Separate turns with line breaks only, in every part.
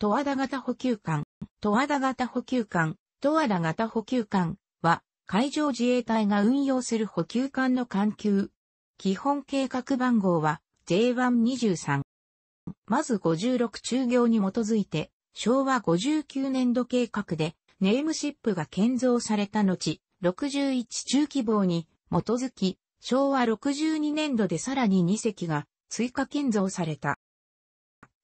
戸和田型補給艦、戸和田型補給艦、戸和田型補給艦は、海上自衛隊が運用する補給艦の艦級。基本計画番号は J123。まず56中行に基づいて、昭和59年度計画で、ネームシップが建造された後、61中規模に基づき、昭和62年度でさらに2隻が追加建造された。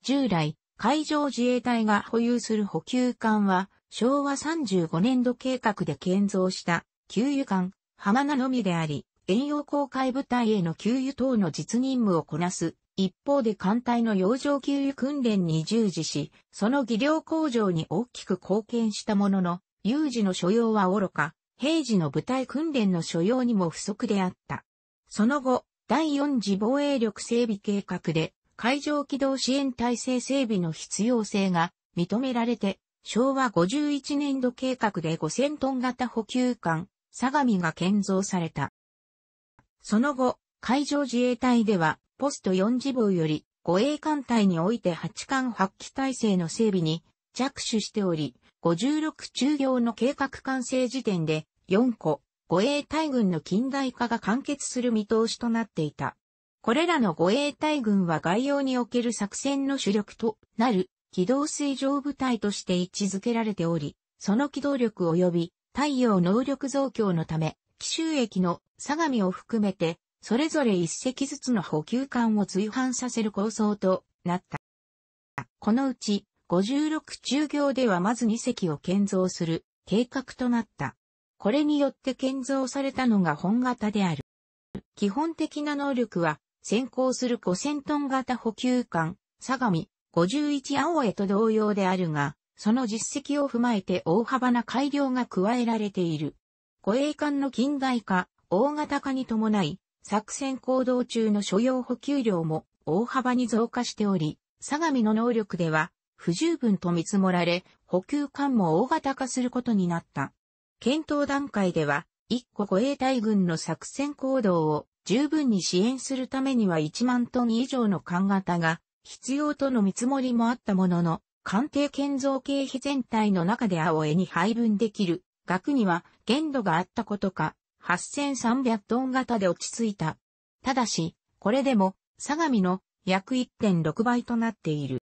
従来、海上自衛隊が保有する補給艦は、昭和35年度計画で建造した給油艦、浜名のみであり、遠洋航海部隊への給油等の実任務をこなす。一方で艦隊の洋上給油訓練に従事し、その技量向上に大きく貢献したものの、有事の所要は愚か、平時の部隊訓練の所要にも不足であった。その後、第四次防衛力整備計画で、海上機動支援体制整備の必要性が認められて、昭和51年度計画で5000トン型補給艦、相模が建造された。その後、海上自衛隊では、ポスト4次防より、護衛艦隊において8艦発揮体制の整備に着手しており、56中行の計画完成時点で4個、護衛隊軍の近代化が完結する見通しとなっていた。これらの護衛隊軍は外洋における作戦の主力となる機動水上部隊として位置づけられており、その機動力及び太陽能力増強のため、奇襲駅の相模を含めて、それぞれ一隻ずつの補給艦を追犯させる構想となった。このうち、56中行ではまず2隻を建造する計画となった。これによって建造されたのが本型である。基本的な能力は先行する5000トン型補給艦、相模、51青江と同様であるが、その実績を踏まえて大幅な改良が加えられている。護衛艦の近代化、大型化に伴い、作戦行動中の所要補給量も大幅に増加しており、相模の能力では不十分と見積もられ、補給艦も大型化することになった。検討段階では、一個護衛隊軍の作戦行動を十分に支援するためには1万トン以上の艦型が必要との見積もりもあったものの、艦艇建造経費全体の中で青絵に配分できる額には限度があったことか、8300トン型で落ち着いた。ただし、これでも、相模の約1.6倍となっている。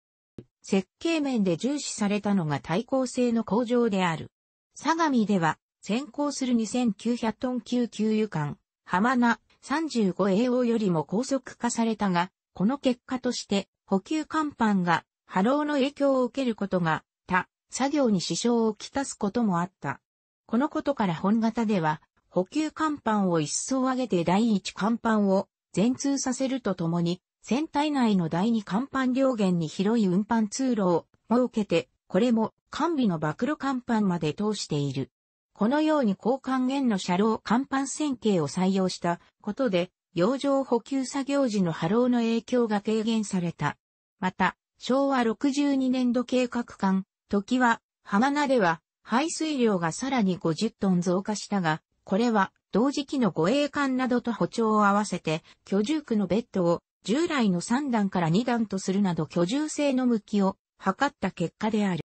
設計面で重視されたのが耐抗性の向上である。相模では、先行する2900トン級給油艦、浜名、35AO よりも高速化されたが、この結果として補給甲板が波浪の影響を受けることが、他、作業に支障をきたすこともあった。このことから本型では、補給甲板を一層上げて第一甲板を全通させるとともに、船体内の第二甲板両舷に広い運搬通路を設けて、これも完備の暴露甲板まで通している。このように高還元の車両甲板線形を採用したことで、洋上補給作業時の波浪の影響が軽減された。また、昭和62年度計画間、時は、浜名では、排水量がさらに50トン増加したが、これは、同時期の護衛艦などと歩調を合わせて、居住区のベッドを従来の3段から2段とするなど居住性の向きを測った結果である。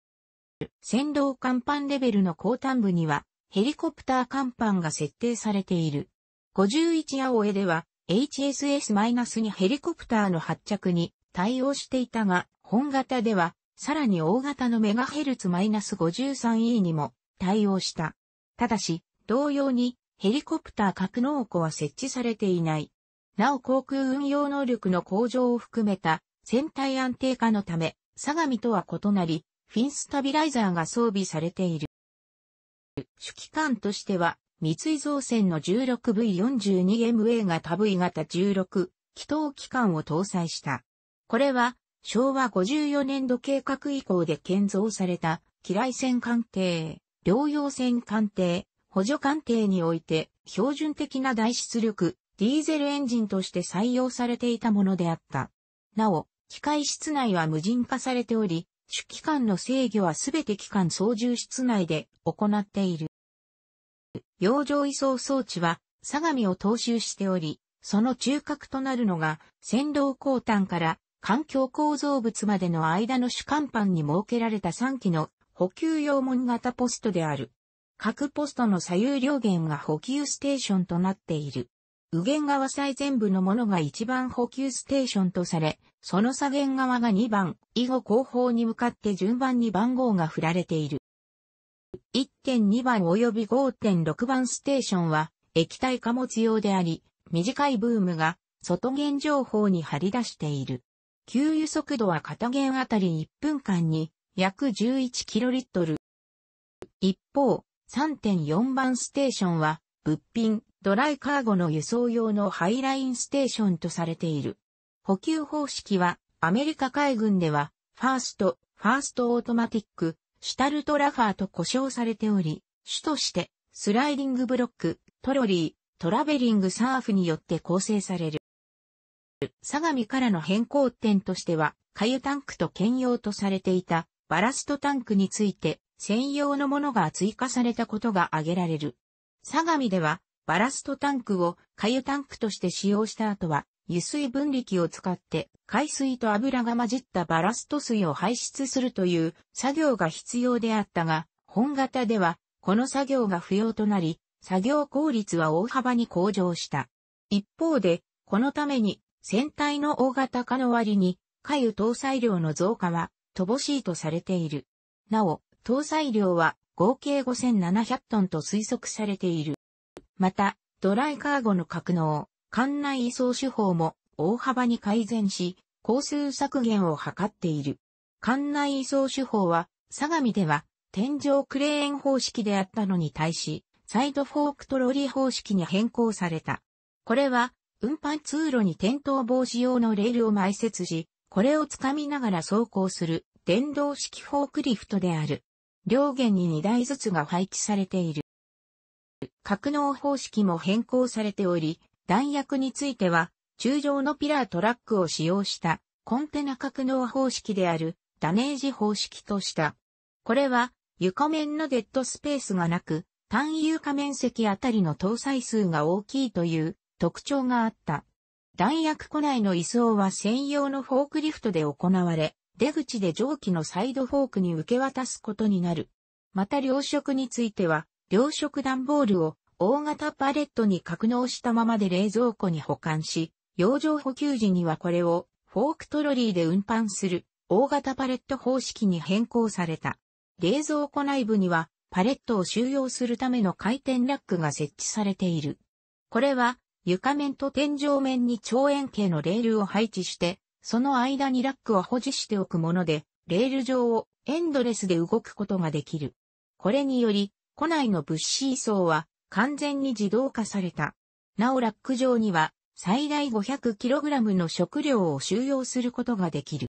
先導甲板レベルの後端部には、ヘリコプター甲板が設定されている。51青江では HSS-2 ヘリコプターの発着に対応していたが、本型ではさらに大型のメガヘルツ -53E にも対応した。ただし、同様にヘリコプター格納庫は設置されていない。なお航空運用能力の向上を含めた船体安定化のため、相模とは異なり、フィンスタビライザーが装備されている。主機関としては、三井造船の 16V42MA 型 V 型16、気筒機関を搭載した。これは、昭和54年度計画以降で建造された、機雷戦艦艇、療養船艦艇、補助艦艇において、標準的な大出力、ディーゼルエンジンとして採用されていたものであった。なお、機械室内は無人化されており、主機関の制御はすべて機関操縦室内で行っている。洋上移送装置は相模を踏襲しており、その中核となるのが、線路後端から環境構造物までの間の主甲板に設けられた3機の補給用門型ポストである。各ポストの左右両舷が補給ステーションとなっている。右舷側最前部のものが1番補給ステーションとされ、その左舷側が2番、以後後方に向かって順番に番号が振られている。1.2番及び5.6番ステーションは液体貨物用であり、短いブームが外弦情報に張り出している。給油速度は片弦あたり1分間に約1 1トル。一方、3.4番ステーションは物品、ドライカーゴの輸送用のハイラインステーションとされている。補給方式は、アメリカ海軍では、ファースト、ファーストオートマティック、シュタルトラファーと呼称されており、主として、スライディングブロック、トロリー、トラベリングサーフによって構成される。相模からの変更点としては、カユタンクと兼用とされていたバラストタンクについて専用のものが追加されたことが挙げられる。相模ではバラストタンクを火油タンクとして使用した後は、油水分離器を使って海水と油が混じったバラスト水を排出するという作業が必要であったが、本型ではこの作業が不要となり、作業効率は大幅に向上した。一方で、このために船体の大型化の割に、海油搭載量の増加は乏しいとされている。なお、搭載量は合計5700トンと推測されている。また、ドライカーゴの格納、艦内移送手法も大幅に改善し、工数削減を図っている。艦内移送手法は、相模では、天井クレーン方式であったのに対し、サイドフォークトロリー方式に変更された。これは、運搬通路に転倒防止用のレールを埋設し、これを掴みながら走行する電動式フォークリフトである。両舷に2台ずつが配置されている。格納方式も変更されており、弾薬については、中上のピラートラックを使用したコンテナ格納方式であるダネージ方式とした。これは床面のデッドスペースがなく、単床面積あたりの搭載数が大きいという特徴があった。弾薬庫内の移送は専用のフォークリフトで行われ、出口で蒸気のサイドフォークに受け渡すことになる。また糧食については、糧食段ボールを大型パレットに格納したままで冷蔵庫に保管し、洋上補給時にはこれをフォークトロリーで運搬する大型パレット方式に変更された。冷蔵庫内部にはパレットを収容するための回転ラックが設置されている。これは床面と天井面に長円形のレールを配置して、その間にラックを保持しておくもので、レール上をエンドレスで動くことができる。これにより、庫内の物資移送は完全に自動化された。なおラック上には最大 500kg の食料を収容することができる。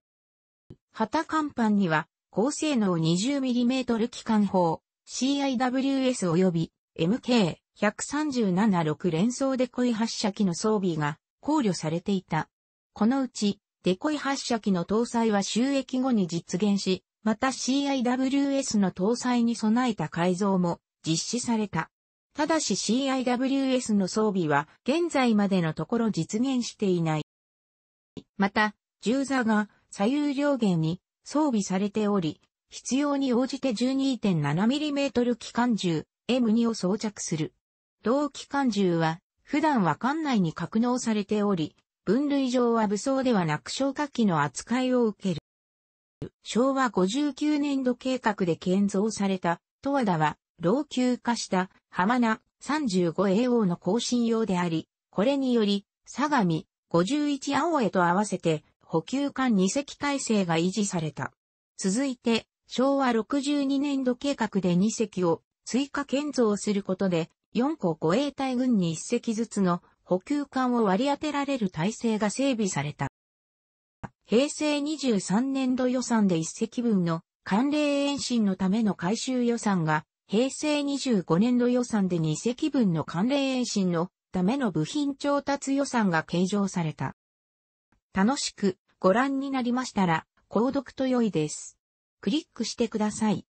旗甲板には高性能 20mm 機関砲 CIWS 及び MK137-6 連装デコイ発射機の装備が考慮されていた。このうちデコイ発射機の搭載は収益後に実現し、また CIWS の搭載に備えた改造も実施された。ただし CIWS の装備は現在までのところ実現していない。また、銃座が左右両弦に装備されており、必要に応じて 12.7mm 機関銃 M2 を装着する。同機関銃は普段は艦内に格納されており、分類上は武装ではなく消火器の扱いを受ける。昭和59年度計画で建造された、十和田は老朽化した浜名 35AO の更新用であり、これにより、相模5 1青へと合わせて補給艦2隻体制が維持された。続いて、昭和62年度計画で2隻を追加建造することで、4個護衛隊軍に1隻ずつの補給艦を割り当てられる体制が整備された。平成23年度予算で1隻分の関連延伸のための改修予算が平成25年度予算で2隻分の関連延伸のための部品調達予算が計上された。楽しくご覧になりましたら、購読と良いです。クリックしてください。